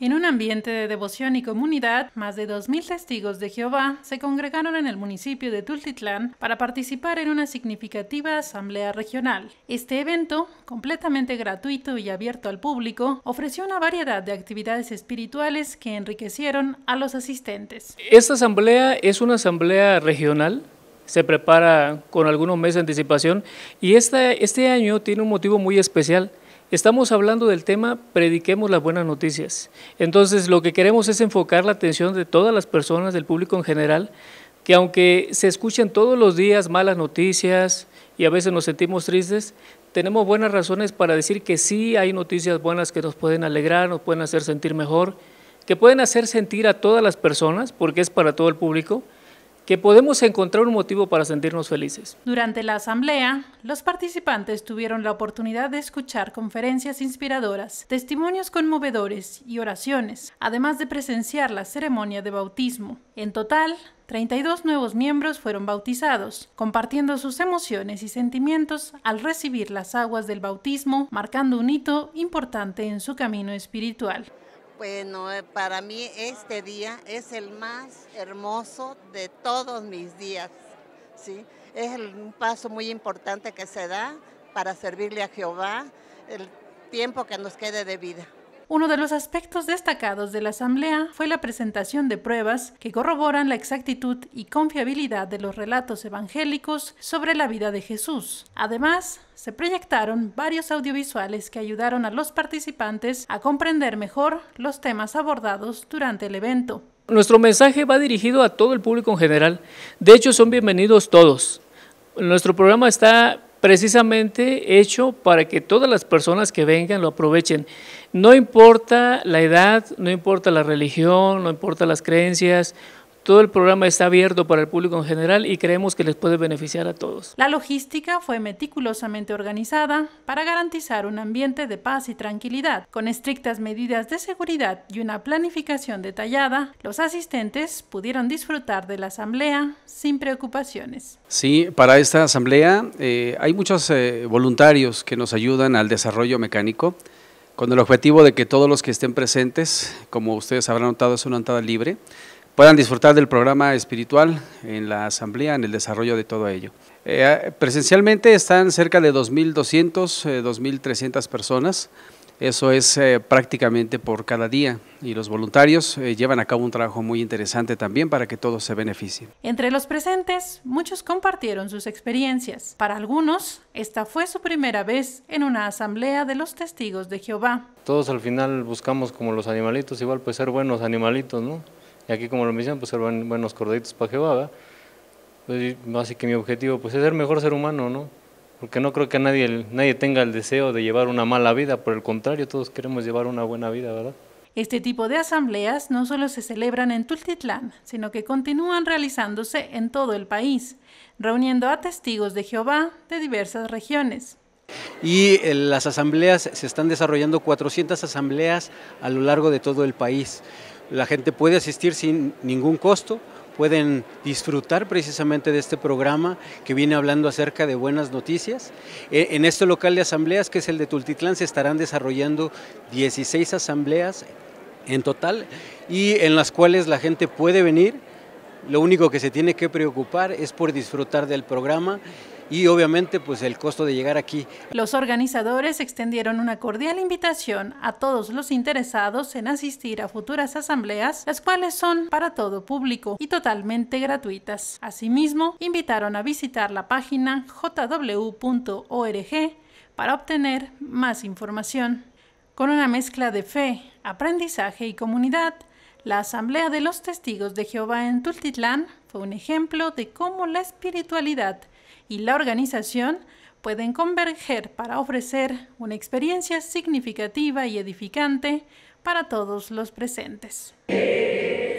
En un ambiente de devoción y comunidad, más de 2.000 testigos de Jehová se congregaron en el municipio de Tultitlán para participar en una significativa asamblea regional. Este evento, completamente gratuito y abierto al público, ofreció una variedad de actividades espirituales que enriquecieron a los asistentes. Esta asamblea es una asamblea regional se prepara con algunos meses de anticipación y este año tiene un motivo muy especial Estamos hablando del tema Prediquemos las buenas noticias. Entonces, lo que queremos es enfocar la atención de todas las personas, del público en general, que aunque se escuchen todos los días malas noticias y a veces nos sentimos tristes, tenemos buenas razones para decir que sí hay noticias buenas que nos pueden alegrar, nos pueden hacer sentir mejor, que pueden hacer sentir a todas las personas, porque es para todo el público, que podemos encontrar un motivo para sentirnos felices. Durante la asamblea, los participantes tuvieron la oportunidad de escuchar conferencias inspiradoras, testimonios conmovedores y oraciones, además de presenciar la ceremonia de bautismo. En total, 32 nuevos miembros fueron bautizados, compartiendo sus emociones y sentimientos al recibir las aguas del bautismo, marcando un hito importante en su camino espiritual. Bueno, eh, para mí este día es el más hermoso de todos mis días. ¿sí? Es un paso muy importante que se da para servirle a Jehová el tiempo que nos quede de vida. Uno de los aspectos destacados de la Asamblea fue la presentación de pruebas que corroboran la exactitud y confiabilidad de los relatos evangélicos sobre la vida de Jesús. Además, se proyectaron varios audiovisuales que ayudaron a los participantes a comprender mejor los temas abordados durante el evento. Nuestro mensaje va dirigido a todo el público en general. De hecho, son bienvenidos todos. Nuestro programa está precisamente hecho para que todas las personas que vengan lo aprovechen. No importa la edad, no importa la religión, no importa las creencias todo el programa está abierto para el público en general y creemos que les puede beneficiar a todos. La logística fue meticulosamente organizada para garantizar un ambiente de paz y tranquilidad. Con estrictas medidas de seguridad y una planificación detallada, los asistentes pudieron disfrutar de la asamblea sin preocupaciones. Sí, para esta asamblea eh, hay muchos eh, voluntarios que nos ayudan al desarrollo mecánico con el objetivo de que todos los que estén presentes, como ustedes habrán notado, es una entrada libre, puedan disfrutar del programa espiritual en la asamblea, en el desarrollo de todo ello. Eh, ah, presencialmente están cerca de 2.200, 2.300 eh, personas. Eso es eh, prácticamente por cada día y los voluntarios llevan a cabo un trabajo muy interesante también para que todos se beneficien. Entre los presentes, muchos compartieron sus experiencias. Para algunos, esta fue su primera vez en una asamblea de los testigos de Jehová. Todos al final buscamos como los animalitos, igual pues ser buenos animalitos, ¿no? Y aquí, como lo mencionan, pues son buenos corderitos para Jehová, pues, así que mi objetivo pues, es ser mejor ser humano, ¿no? Porque no creo que nadie, nadie tenga el deseo de llevar una mala vida, por el contrario, todos queremos llevar una buena vida, ¿verdad? Este tipo de asambleas no solo se celebran en Tultitlán, sino que continúan realizándose en todo el país, reuniendo a testigos de Jehová de diversas regiones. Y eh, las asambleas, se están desarrollando 400 asambleas a lo largo de todo el país. La gente puede asistir sin ningún costo, pueden disfrutar precisamente de este programa que viene hablando acerca de buenas noticias. E, en este local de asambleas, que es el de Tultitlán, se estarán desarrollando 16 asambleas en total y en las cuales la gente puede venir. Lo único que se tiene que preocupar es por disfrutar del programa y obviamente pues el costo de llegar aquí. Los organizadores extendieron una cordial invitación a todos los interesados en asistir a futuras asambleas, las cuales son para todo público y totalmente gratuitas. Asimismo, invitaron a visitar la página jw.org para obtener más información. Con una mezcla de fe, aprendizaje y comunidad, la Asamblea de los Testigos de Jehová en Tultitlán fue un ejemplo de cómo la espiritualidad y la organización pueden converger para ofrecer una experiencia significativa y edificante para todos los presentes. Eh,